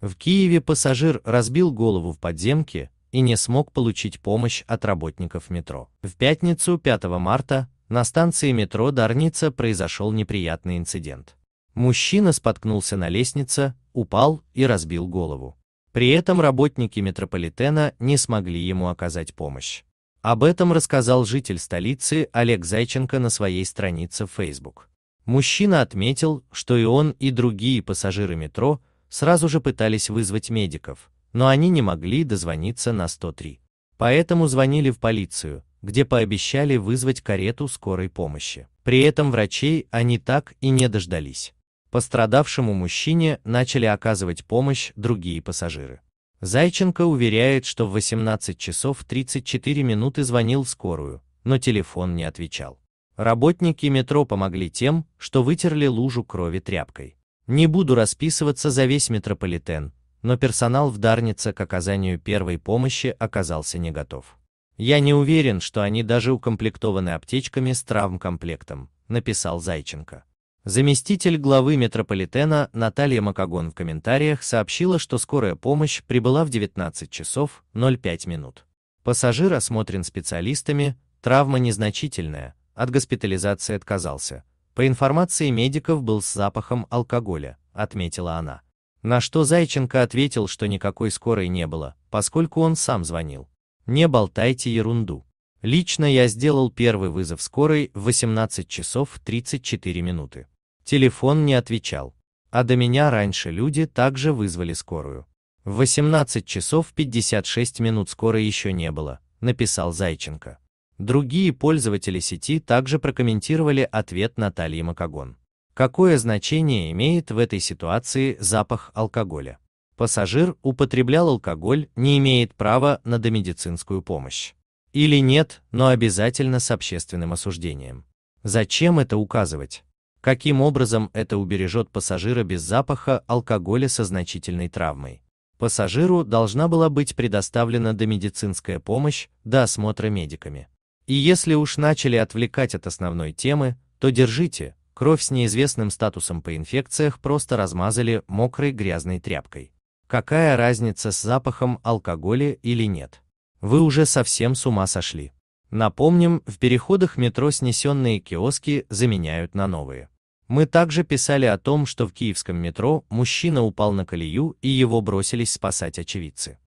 В Киеве пассажир разбил голову в подземке и не смог получить помощь от работников метро. В пятницу 5 марта на станции метро Дарница произошел неприятный инцидент. Мужчина споткнулся на лестнице, упал и разбил голову. При этом работники метрополитена не смогли ему оказать помощь. Об этом рассказал житель столицы Олег Зайченко на своей странице в Facebook. Мужчина отметил, что и он, и другие пассажиры метро – сразу же пытались вызвать медиков, но они не могли дозвониться на 103. Поэтому звонили в полицию, где пообещали вызвать карету скорой помощи. При этом врачей они так и не дождались. Пострадавшему мужчине начали оказывать помощь другие пассажиры. Зайченко уверяет, что в 18 часов 34 минуты звонил в скорую, но телефон не отвечал. Работники метро помогли тем, что вытерли лужу крови тряпкой. Не буду расписываться за весь метрополитен, но персонал в Дарнице к оказанию первой помощи оказался не готов. Я не уверен, что они даже укомплектованы аптечками с травмкомплектом, написал Зайченко. Заместитель главы метрополитена Наталья Макогон в комментариях сообщила, что скорая помощь прибыла в 19 часов 05 минут. Пассажир осмотрен специалистами, травма незначительная, от госпитализации отказался, по информации медиков был с запахом алкоголя, отметила она. На что Зайченко ответил, что никакой скорой не было, поскольку он сам звонил. Не болтайте ерунду. Лично я сделал первый вызов скорой в 18 часов 34 минуты. Телефон не отвечал. А до меня раньше люди также вызвали скорую. В 18 часов 56 минут скорой еще не было, написал Зайченко. Другие пользователи сети также прокомментировали ответ Натальи Макагон. Какое значение имеет в этой ситуации запах алкоголя? Пассажир употреблял алкоголь, не имеет права на домедицинскую помощь. Или нет, но обязательно с общественным осуждением. Зачем это указывать? Каким образом это убережет пассажира без запаха алкоголя со значительной травмой? Пассажиру должна была быть предоставлена домедицинская помощь до осмотра медиками. И если уж начали отвлекать от основной темы, то держите, кровь с неизвестным статусом по инфекциях просто размазали мокрой грязной тряпкой. Какая разница с запахом алкоголя или нет? Вы уже совсем с ума сошли. Напомним, в переходах метро снесенные киоски заменяют на новые. Мы также писали о том, что в киевском метро мужчина упал на колею и его бросились спасать очевидцы.